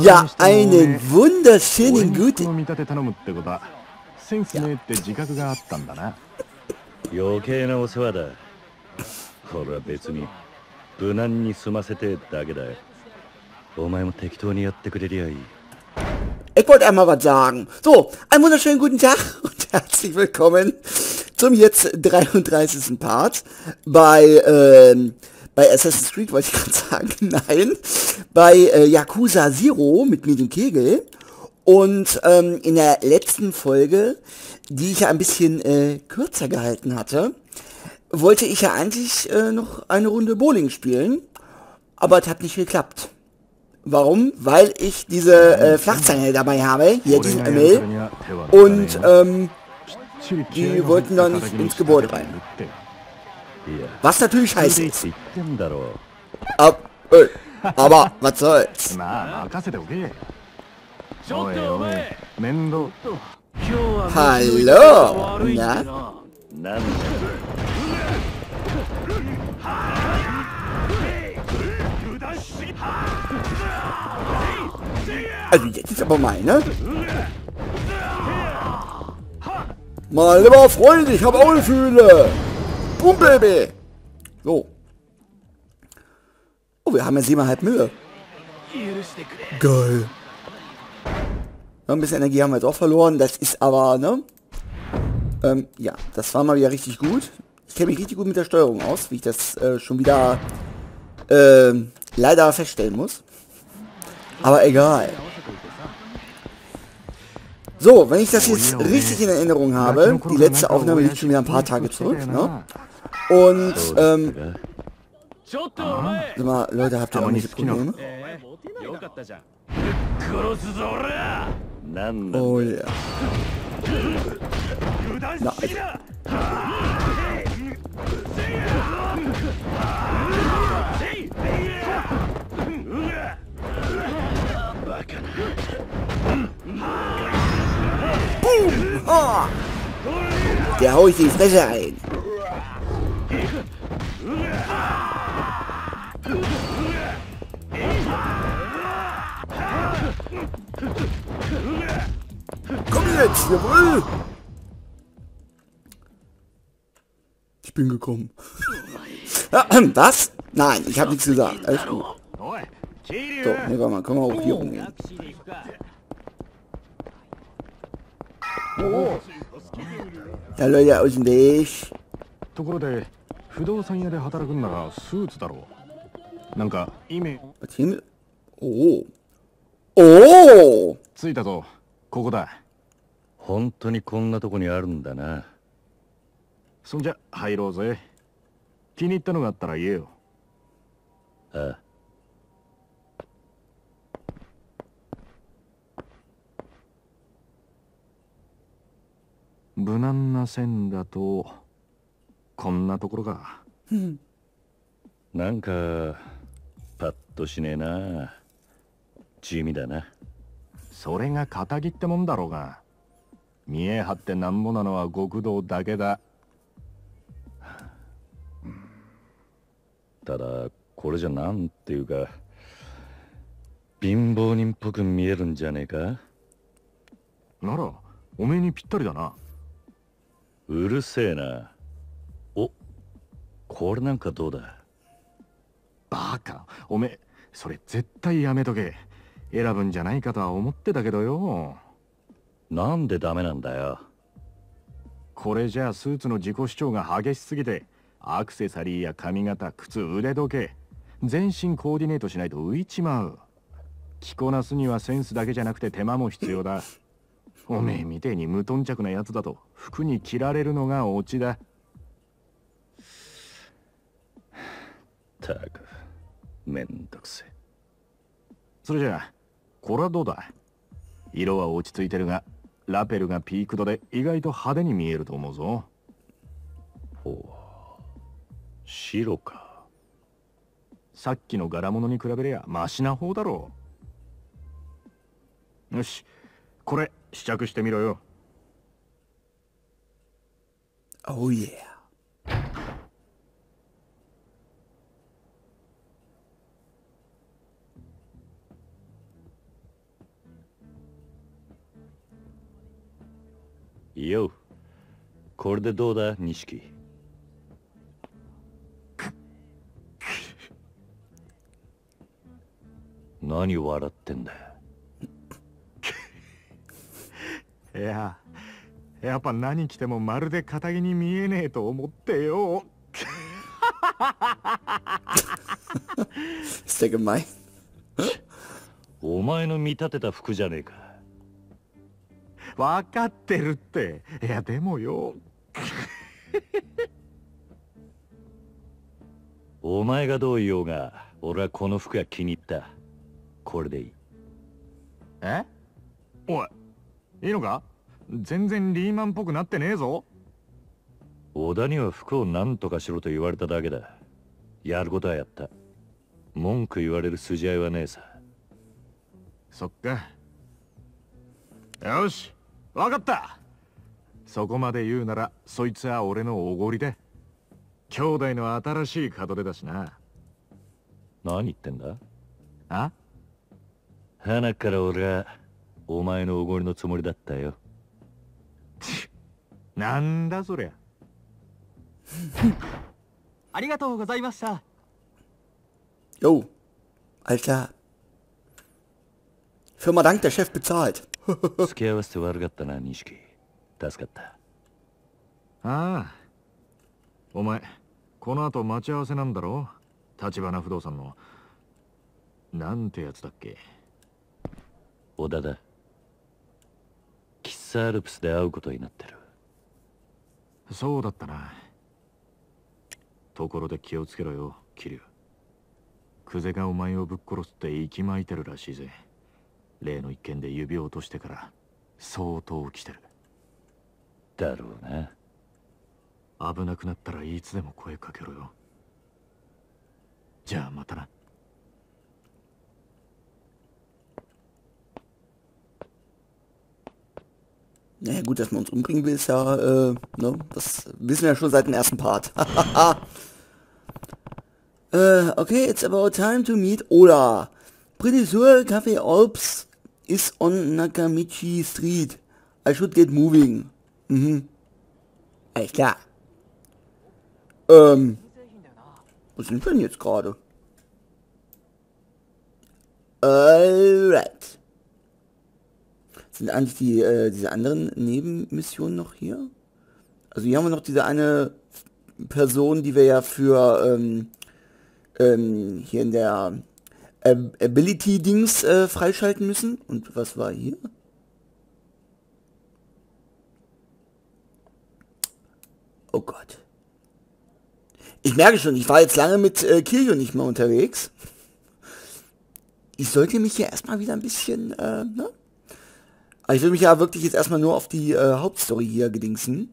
Ja, einen wunderschönen guten. Ich wollte einmal was sagen. So, einen wunderschönen guten Tag und herzlich willkommen zum jetzt 33. Part bei ähm, bei Assassin's Creed wollte ich gerade sagen, nein. Bei äh, Yakuza Zero mit mir den Kegel. Und ähm, in der letzten Folge, die ich ja ein bisschen äh, kürzer gehalten hatte, wollte ich ja eigentlich äh, noch eine Runde Bowling spielen. Aber es hat nicht geklappt. Warum? Weil ich diese äh, Flachzange dabei habe, hier diesen ML. Und ähm, die wollten dann nicht ins Gebäude rein. Was natürlich heißt... Ab, äh, aber was soll's? Hallo! Na? Also jetzt ist aber ne? meine. Mal lieber Freund, ich habe auch Gefühle. Boom, Baby! So. Oh, wir haben ja siebeneinhalb Mühe. Geil. Ja, ein bisschen Energie haben wir jetzt auch verloren. Das ist aber, ne? Ähm, ja, das war mal wieder richtig gut. Ich kenne mich richtig gut mit der Steuerung aus, wie ich das äh, schon wieder äh, leider feststellen muss. Aber egal. So, wenn ich das jetzt richtig in Erinnerung habe, die letzte Aufnahme liegt schon wieder ein paar Tage zurück, ne? Und, ähm... Ah. Sag mal, Leute, habt ihr auch nicht Probleme? Oh ja. Nein. Na, Alter. Boom! Oh. Der haut die Fresse ein. jetzt! Jawohl! Ich bin gekommen. Was? Nein, ich habe nichts gesagt. Alles gut. So, ne, warte mal, können wir auch hier rumgehen. Oh. Ja, Leute, aus dem Weg. ところで、不動産屋で働くんならスーツだろう。なんかイメージ。おお。おお。着いたぞ。ここだ。本当にこんなとこにあるんだなそんじゃ入ろうぜ気に入ったのがあったら言えよああ無難な線だとこんなところかなんかパッとしねえな地味だなそれが仇ってもんだろうが見え張ってなんぼなのは極道だけだただこれじゃなんていうか貧乏人っぽく見えるんじゃねえかならおめえにぴったりだなうるせえなおこれなんかどうだバカおめえそれ絶対やめとけ選ぶんじゃないかとは思ってたけどよなんでダメなんだよこれじゃあスーツの自己主張が激しすぎてアクセサリーや髪型靴腕時計全身コーディネートしないと浮いちまう着こなすにはセンスだけじゃなくて手間も必要だおめえみてえに無頓着なやつだと服に着られるのがオチだたくめんどくせそれじゃあこれはどうだ色は落ち着いてるがラペルがピークドで意外と派手に見えると思うぞおお白かさっきの柄物に比べりゃマシな方だろうよしこれ試着してみろよおいやよこれでどうだ錦何笑ってんだいややっぱ何着てもまるで気に見えねえと思ってよお前の見立てた服じゃねえか分かってるっていやでもよ お前がどう言おうが俺はこの服が気に入ったこれでいいえおいいいのか全然リーマンっぽくなってねえぞ小田には服を何とかしろと言われただけだやることはやった文句言われる筋合いはねえさそっかよし分かったそこまで言うならそいつは俺のおごりで兄弟の新しい門出だしな何言ってんだあ花から俺はお前のおごりのつもりだったよ なんだそりゃ ありがとうございましたよあいつ l Firma Dank, der Chef bezahlt. 付き合わせて悪かったな錦助かったああお前この後待ち合わせなんだろ立花不動産のなんてやつだっけ小田だ喫茶アルプスで会うことになってるそうだったなところで気をつけろよ桐生久世がお前をぶっ殺すって息巻いてるらしいぜ例の一件で指を落としてから相当来てるだろうな危なくなったらいつでも声かけろよじゃあまたな Naja gut, dass man uns umbringen will, ist ja, äh, ne? Das wissen wir schon seit dem ersten Part. äh, okay, it's about time to meet Ola. Pretty sure Kaffee Alps is on Nakamichi Street. I should get moving. Mhm. Alles klar. Ähm. Wo sind wir denn jetzt gerade? Alright. Sind eigentlich die, äh, diese anderen Nebenmissionen noch hier? Also hier haben wir noch diese eine Person, die wir ja für ähm, ähm, hier in der ähm, Ability-Dings äh, freischalten müssen. Und was war hier? Oh Gott. Ich merke schon, ich war jetzt lange mit äh, Kilio nicht mehr unterwegs. Ich sollte mich hier erstmal wieder ein bisschen, äh, ne? Aber ich will mich ja wirklich jetzt erstmal nur auf die äh, Hauptstory hier gedingsen.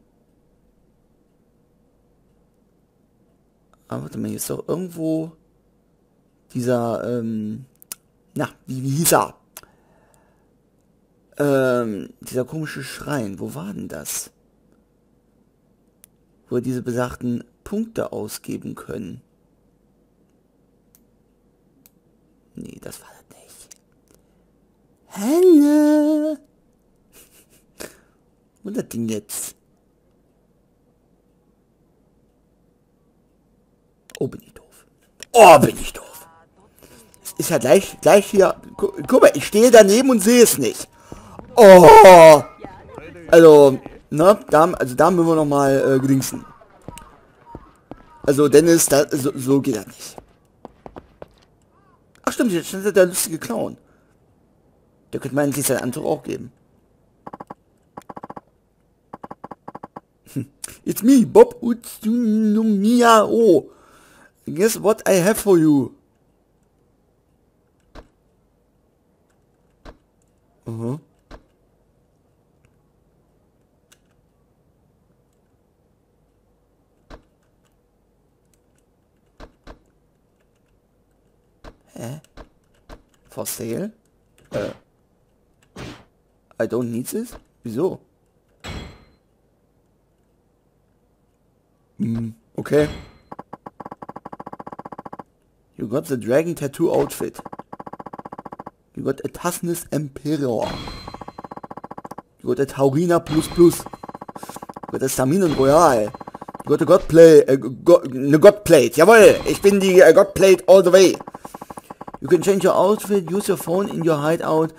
Aber warte mal, hier ist doch irgendwo dieser, ähm, na, wie, wie hieß er? Ähm, dieser komische Schrein, wo war denn das? Wo wir diese besagten Punkte ausgeben können. Nee, das war das nicht. Helle! Und das Ding jetzt. Oh, bin ich doof. Oh, bin ich doof ist ja gleich, gleich hier. Guck mal, ich stehe daneben und sehe es nicht. Oh! Also, ne, da, also da müssen wir nochmal äh, grinsen. Also Dennis, da, so, so, geht das nicht. Ach stimmt, jetzt ist der lustige Clown. Der könnte man sich sein Anzug auch geben. Hm. It's me, Bob Utsunomiya. Oh, guess what I have for you? Mm-hmm. Eh? For sale? Uh, I don't need this? Wieso? Mm, okay. You got the dragon tattoo outfit. You got Gott, Etasnis Imperior. Gott, Taurina plus plus. Gott, Staminen Royal. Gott, Godplay, äh, God, ne Godplate. Jawohl, ich bin die äh, Godplate all the way. You can change your outfit, use your phone in your hideout.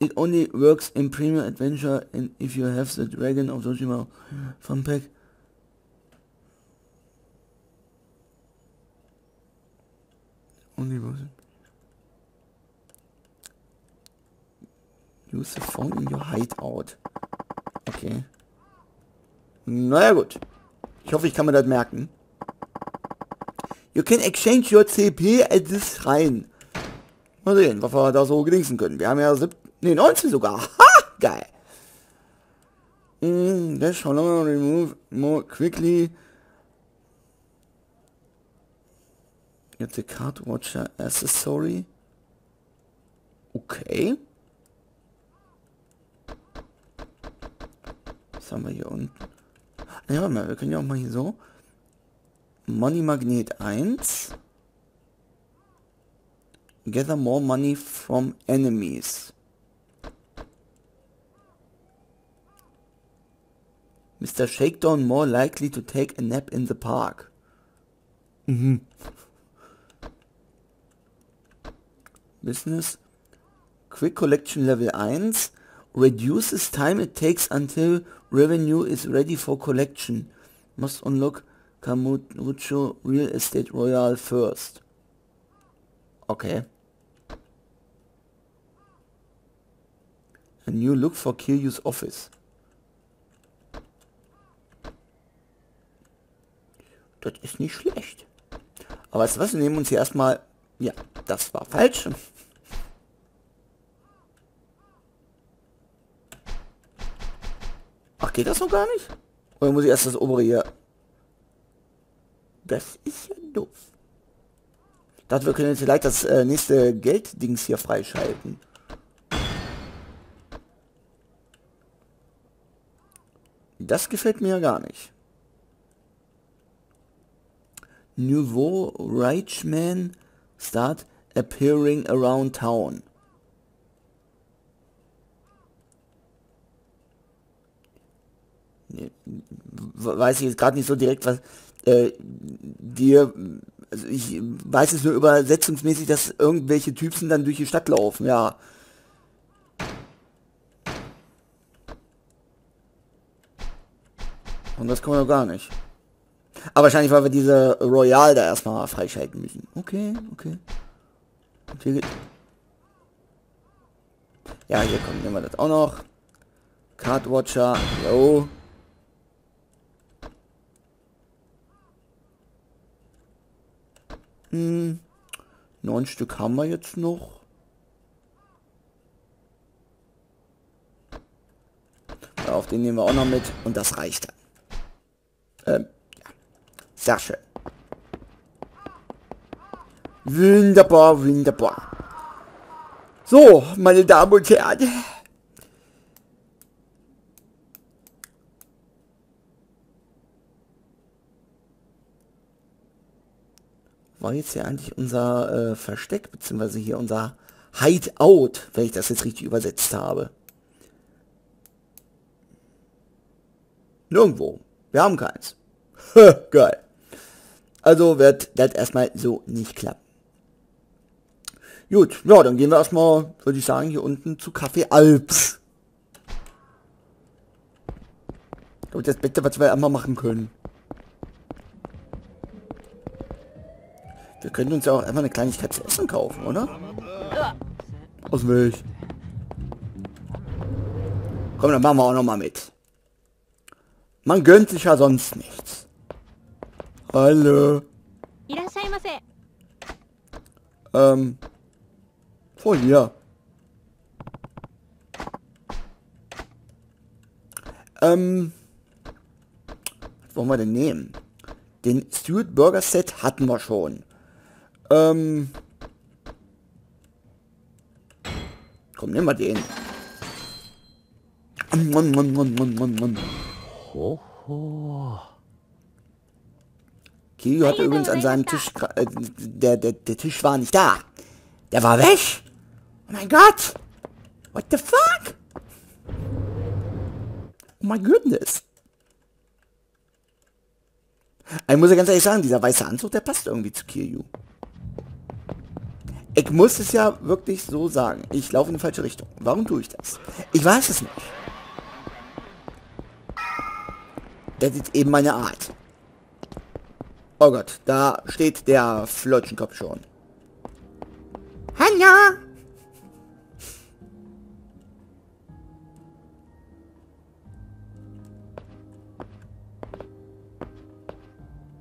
It only works in Premium Adventure and if you have the Dragon of Dojima fun pack. Use the phone in your hideout. Okay. Naja gut. Ich hoffe, ich kann mir das merken. You can exchange your CP at this shrine. Mal sehen, was wir da so genießen können. Wir haben ja 17, nee, 19 sogar. Ha! Geil. Mm, that's how long remove more quickly. Get the Card Watcher Accessory. Okay. haben wir hier unten? Ja, warte mal, wir können ja auch mal hier so. Money Magnet 1. Gather more money from enemies. Mr. Shakedown more likely to take a nap in the park. Mhm. Business. Quick Collection Level 1 reduces time it takes until Revenue is ready for collection. Must unlock Camucho Real Estate Royal first. Okay. A new look for Kiryu's office. Das ist nicht schlecht. Aber weißt du was, wir nehmen uns hier erstmal... Ja, das war falsch. Ach, geht das noch gar nicht? Oder oh, muss ich erst das obere hier? Das ist ja doof. Ich dachte, wir können jetzt vielleicht das äh, nächste Gelddings hier freischalten. Das gefällt mir ja gar nicht. Nouveau Richman start appearing around town. weiß ich jetzt gerade nicht so direkt, was äh, dir, also ich weiß es nur übersetzungsmäßig, dass irgendwelche Typen dann durch die Stadt laufen, ja. Und das kann man doch gar nicht. Aber wahrscheinlich, weil wir diese Royal da erstmal freischalten müssen. Okay, okay. Und hier geht ja, hier kommt nehmen wir das auch noch. Cardwatcher, yo. Hm, neun Stück haben wir jetzt noch. Ja, auf den nehmen wir auch noch mit und das reicht dann. Ähm, ja. Sehr schön. Wunderbar, wunderbar. So, meine Damen und Herren. war jetzt ja eigentlich unser äh, Versteck, beziehungsweise hier unser Hideout, wenn ich das jetzt richtig übersetzt habe. Nirgendwo. Wir haben keins. Geil. Also wird das erstmal so nicht klappen. Gut, ja, dann gehen wir erstmal, würde ich sagen, hier unten zu Kaffee Alps. Und das Beste, was wir einmal machen können. Wir könnten uns ja auch einfach eine Kleinigkeit zu essen kaufen, oder? Aus Milch. Komm, dann machen wir auch nochmal mit. Man gönnt sich ja sonst nichts. Hallo. Ähm. Vor hier. Ähm. Was wollen wir denn nehmen? Den Stewed Burger Set hatten wir schon. Ähm. Komm, nimm mal den. Mann, Mann, Mann, Mann, Mann, Mann. Ho, ho. Kiyo hatte übrigens an seinem Tisch... Äh, der, der, der Tisch war nicht da. Der war weg. Oh mein Gott. What the fuck? Oh my goodness. Ich muss ja ganz ehrlich sagen, dieser weiße Anzug, der passt irgendwie zu Kiryu. Ich muss es ja wirklich so sagen. Ich laufe in die falsche Richtung. Warum tue ich das? Ich weiß es nicht. Das ist eben meine Art. Oh Gott, da steht der Flötschenkopf schon. Hallo!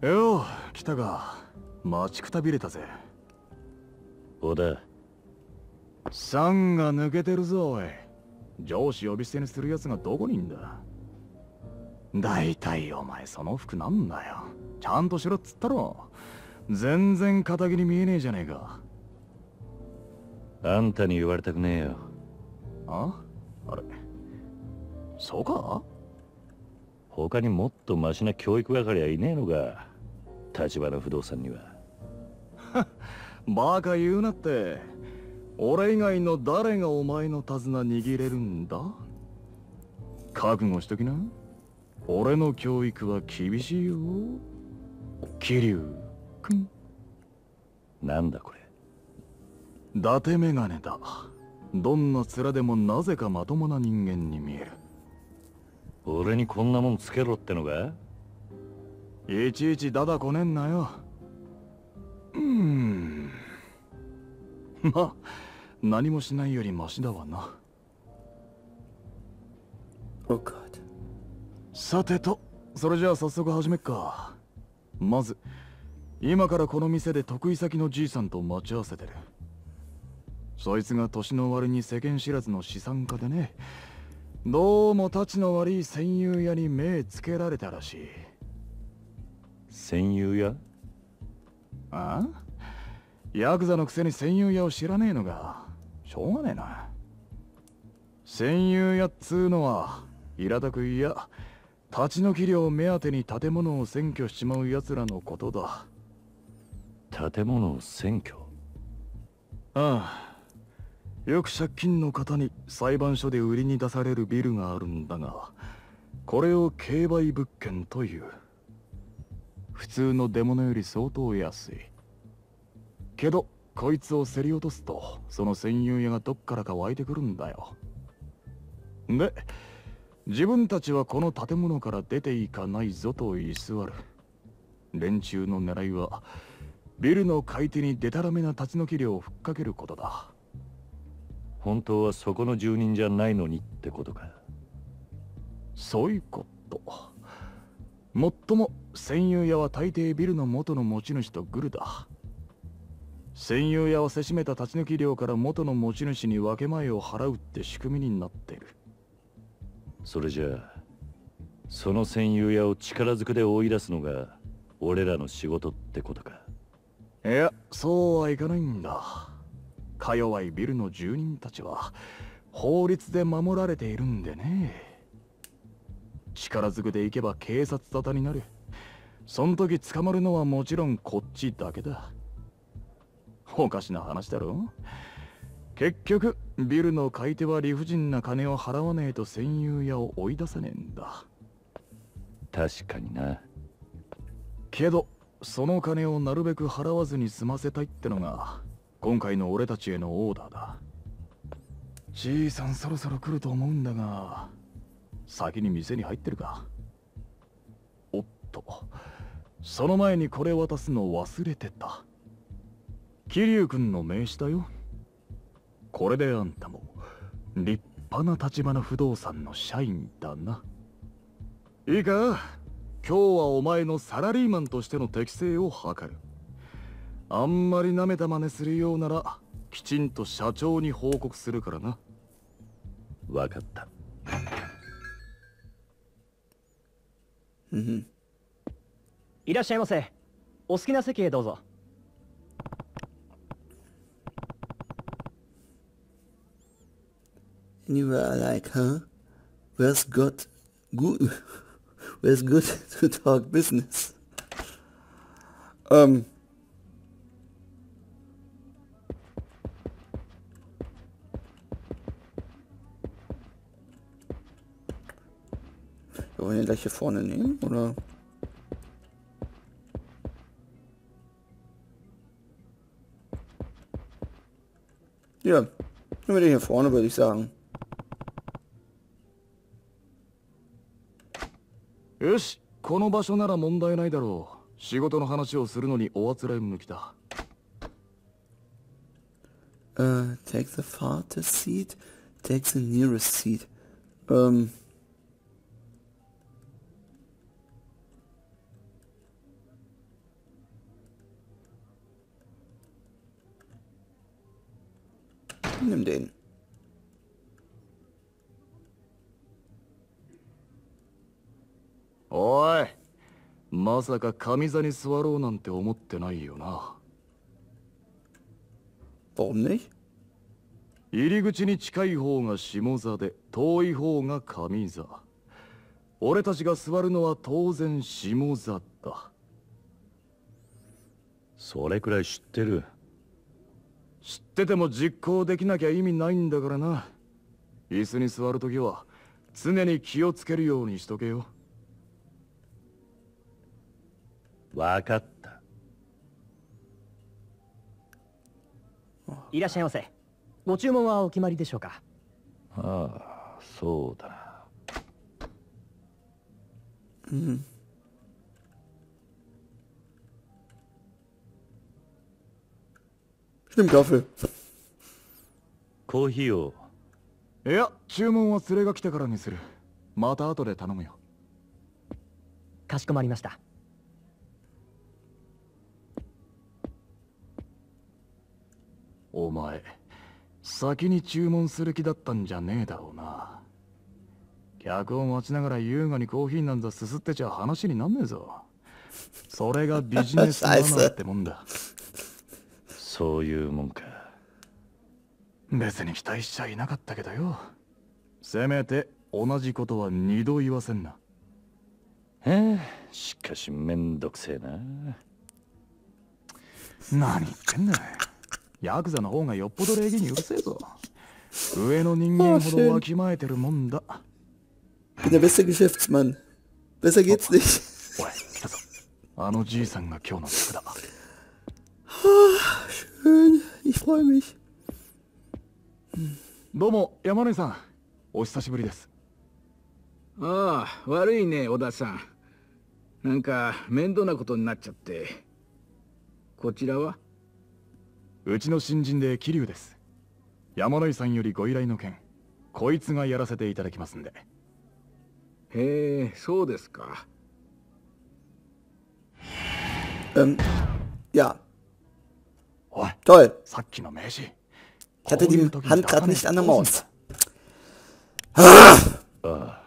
Jo, Kitaga. 待ちくたびれたぜ。どうだ酸が抜けてるぞおい上司呼び捨てにするやつがどこにいんだ大体お前その服なんだよちゃんとしろっつったろ全然気に見えねえじゃねえかあんたに言われたくねえよああれそうか他にもっとマシな教育係はいねえのか立花不動産には バカ言うなって俺以外の誰がお前の手綱握れるんだ覚悟しときな俺の教育は厳しいよ桐生君なんだこれ伊達メガネだどんな面でもなぜかまともな人間に見える俺にこんなもんつけろってのかいちいちダダこねんなよまあ何もしないよりマシだわな Oh God さてとそれじゃあ早速始めっかまず今からこの店で得意先のじいさんと待ち合わせてるそいつが年の割に世間知らずの資産家でねどうも立ちの悪い戦友屋に目つけられたらしい戦友屋ああヤクザのくせに戦友屋を知らねえのがしょうがねえな戦友屋っつうのは苛たくいや立ち退き料目当てに建物を占拠しちまう奴らのことだ建物を占拠ああよく借金の方に裁判所で売りに出されるビルがあるんだがこれを競売物件という普通の出物より相当安いけどこいつを競り落とすとその戦友屋がどっからか湧いてくるんだよで自分たちはこの建物から出ていかないぞと居座る連中の狙いはビルの買い手にデタラメな立ち退き料をふっかけることだ本当はそこの住人じゃないのにってことかそういうこともっとも戦友屋は大抵ビルの元の持ち主とグルだ戦友屋をせしめた立ち退き料から元の持ち主に分け前を払うって仕組みになってるそれじゃあその戦友屋を力ずくで追い出すのが俺らの仕事ってことかいやそうはいかないんだか弱いビルの住人たちは法律で守られているんでね力ずくで行けば警察沙汰になるそん時捕まるのはもちろんこっちだけだおかしな話だろ結局ビルの買い手は理不尽な金を払わねえと戦友屋を追い出せねえんだ確かになけどその金をなるべく払わずに済ませたいってのが今回の俺たちへのオーダーだじいさんそろそろ来ると思うんだが先に店に入ってるかおっとその前にこれ渡すの忘れてた桐生君の名刺だよこれであんたも立派な立花不動産の社員だないいか今日はお前のサラリーマンとしての適性を図るあんまり舐めた真似するようならきちんと社長に報告するからな分かったいらっしゃいませお好きな席へどうぞ never like huh? Where's got good? Where's good to talk business? Ähm. wollen wir gleich hier vorne nehmen, oder? Ja, nehmen wir den hier vorne, würde ich sagen. よしこの場所なら問題ないだろう仕事の話をするのにおあつらえ向きだ Uh, take the farthest seat, take the nearest seat. Um. Nimm den. まさか上座に座ろうなんて思ってないよな Warum nicht? 入り口に近い方が下座で遠い方が上座俺たちが座るのは当然下座だそれくらい知ってる知ってても実行できなきゃ意味ないんだからな椅子に座るときは常に気をつけるようにしとけよ分かったいらっしゃいませご注文はお決まりでしょうかああそうだなうんコーヒーをいや注文は連れが来てからにするまた後で頼むよかしこまりましたお前先に注文する気だったんじゃねえだろうな客を待ちながら優雅にコーヒーなんざすすってちゃ話になんねえぞそれがビジネスマナーってもんだそういうもんか別に期待しちゃいなかったけどよせめて同じことは二度言わせんなえしかしめんどくせえな何言ってんだよヤクザの方がよっぽど礼儀にうるせえぞ。上の人間ほどわきまえてるもんだ。der beste Geschäftsmann. Besser geht's nicht. あのじいさんが今日の客だ。Schön, ich freue mich. どうも、山根さん。お久しぶりです。ああ、悪いね、小田さん。なんか面倒なことになっちゃって。こちらはうちの新人で桐生です山野井さんよりご依頼の件こいつがやらせていただきますんでへえそうですかうんいやおいさっきの名刺ちょっと今半角にしたのもんすああ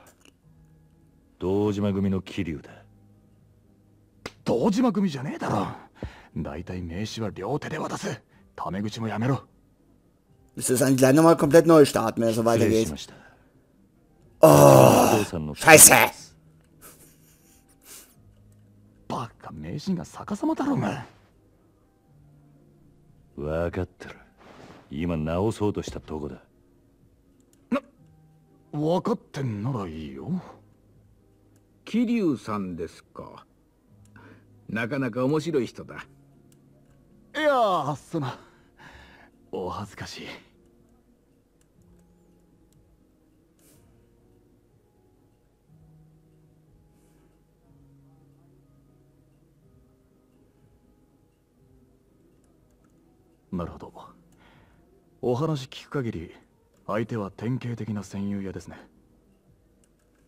堂島組の桐生だ堂島組じゃねえだろ大体名刺は両手で渡すタメ口もやめろ。Es ist ein kleiner Mal komplett neu starten, wenn es so weitergeht. Oh, Scheiße! バカ名人が逆さまだろうが。わかってる。今直そうとしたとこだ。な、分かってんならいいよ。桐生さんですか。なかなか面白い人だ。いやそのお恥ずかしいなるほどお話聞く限り相手は典型的な戦友屋ですね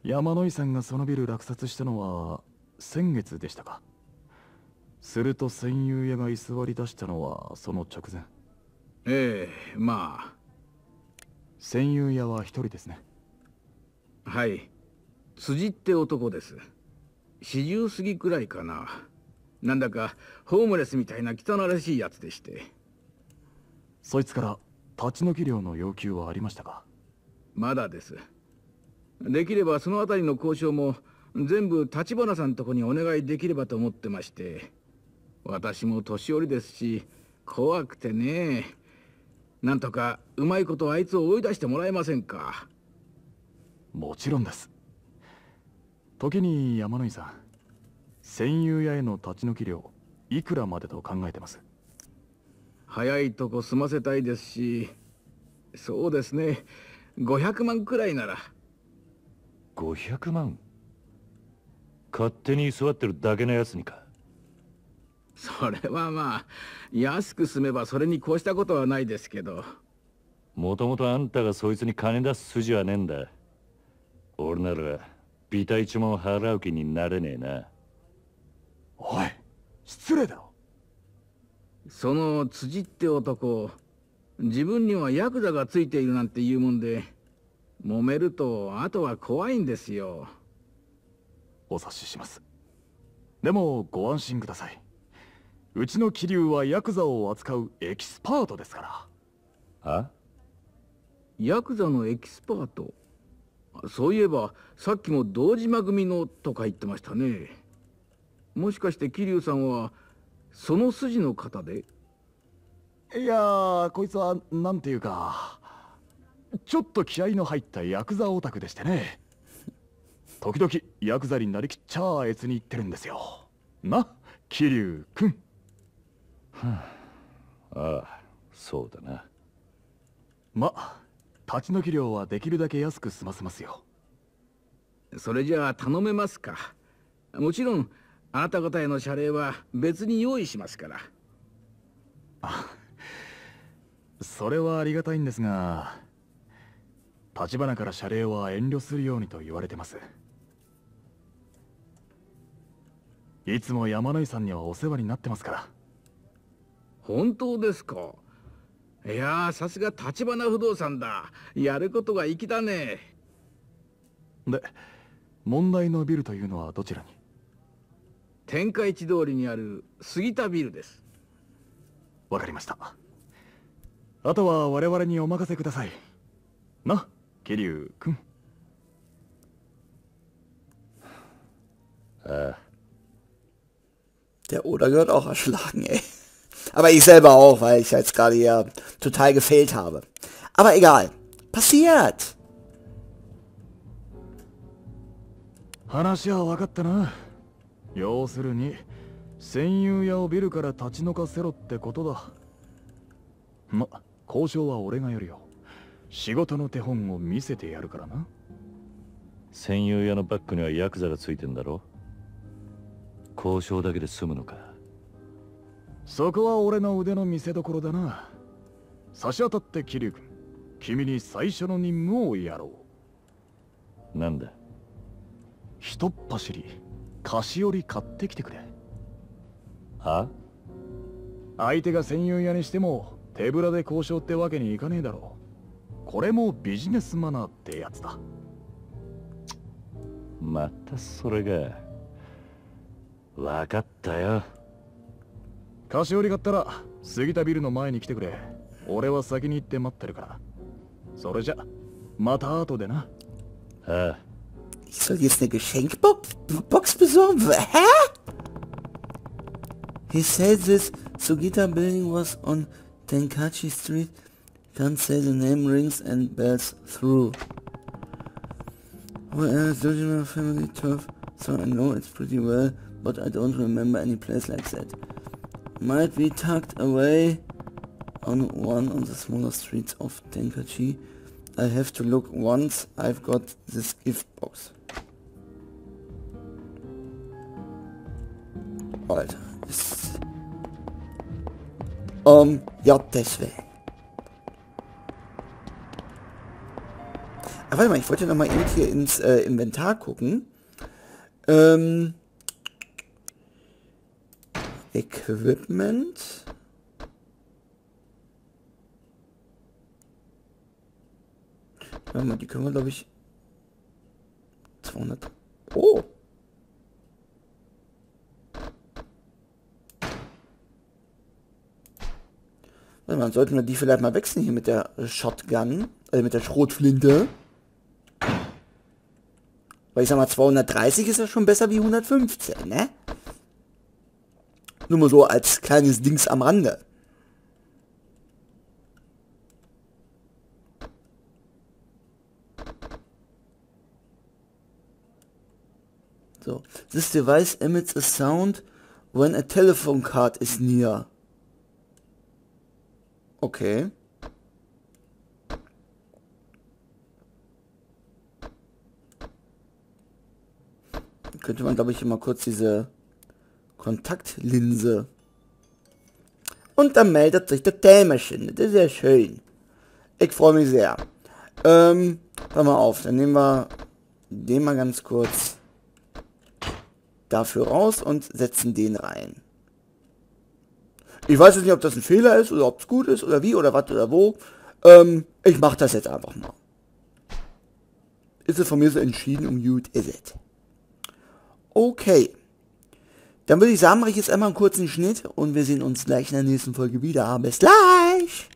山野井さんがそのビル落札したのは先月でしたかすると戦友屋が居座り出したのはその直前ええまあ戦友屋は一人ですねはい辻って男です四十過ぎくらいかななんだかホームレスみたいな汚らしいやつでしてそいつから立ち退き料の要求はありましたかまだですできればそのあたりの交渉も全部立花さんとこにお願いできればと思ってまして私も年寄りですし怖くてねなんとかうまいことあいつを追い出してもらえませんかもちろんです時に山野井さん戦友屋への立ち退き料いくらまでと考えてます早いとこ済ませたいですしそうですね500万くらいなら500万勝手に居座ってるだけのやつにかそれはまあ安く済めばそれに越したことはないですけどもともとあんたがそいつに金出す筋はねえんだ俺ならビタ一文払う気になれねえなおい失礼だろその辻って男自分にはヤクザがついているなんて言うもんで揉めるとあとは怖いんですよお察ししますでもご安心くださいうちの気流はヤクザを扱うエキスパートですからあヤクザのエキスパートそういえばさっきも堂島組のとか言ってましたねもしかして桐生さんはその筋の方でいやこいつは何ていうかちょっと気合の入ったヤクザオタクでしてね時々ヤクザになりきっちゃあえつに言ってるんですよな桐生君はあ、ああそうだなま立ち退き料はできるだけ安く済ませますよそれじゃあ頼めますかもちろんあなた方への謝礼は別に用意しますからあそれはありがたいんですが立花から謝礼は遠慮するようにと言われてますいつも山野井さんにはお世話になってますから本当ですかいやさすが立花不動産だやることが粋だねで問題のビルというのはどちらに天下一通りにある杉田ビルですわかりましたあとは我々にお任せくださいな桐生君ああ Der Oder gehört auch erschlagen, ey. Aber ich selber auch, weil ich jetzt gerade hier total gefehlt habe. Aber egal. Passiert. 話は分かったな要するに戦友屋をビルから立ち退かせろってことだま交渉は俺がやるよ仕事の手本を見せてやるからな戦友屋のバッグにはヤクザがついてんだろ交渉だけで済むのかそこは俺の腕の見せ所だな差し当たってュウ君君に最初の任務をやろうなんだひとっ走り菓子折り買ってきてくれは相手が専用屋にしても手ぶらで交渉ってわけにいかねえだろうこれもビジネスマナーってやつだまたそれが分かったよ菓子折り買ったら杉田ビルの前に来てくれ俺は先に行って待ってるからそれじゃまた後でなああ Ich soll jetzt eine Geschenkbox besorgen? Hä? He says this Sugita building was on Tenkachi Street. Can't say the name rings and bells through. Well, Dojima family turf, so I know it's pretty well, but I don't remember any place like that. might be tucked away on one of the smaller streets of Tenkachi. I have to look once I've got this gift box. Alter. Ist um, ja, deswegen. Aber warte mal, ich wollte noch mal eben hier ins äh, Inventar gucken. Ähm, Equipment. Warte mal, die können wir glaube ich 200. Oh! Warte mal, sollten wir die vielleicht mal wechseln hier mit der Shotgun, also mit der Schrotflinte. Weil ich sag mal, 230 ist ja schon besser wie 115, ne? Nur mal so als kleines Dings am Rande. So, this device emits a sound when a telephone card is near. Okay. Könnte man, glaube ich, immer kurz diese Kontaktlinse. Und dann meldet sich der Tämaschine. Das ist ja schön. Ich freue mich sehr. Ähm, hör mal auf. Dann nehmen wir den mal ganz kurz dafür raus und setzen den rein. Ich weiß jetzt nicht, ob das ein Fehler ist oder ob es gut ist oder wie oder was oder wo. Ähm, ich mache das jetzt einfach mal. Ist es von mir so entschieden um gut ist es. Okay. Dann würde ich sagen, mache ich jetzt einmal einen kurzen Schnitt und wir sehen uns gleich in der nächsten Folge wieder. Bis gleich!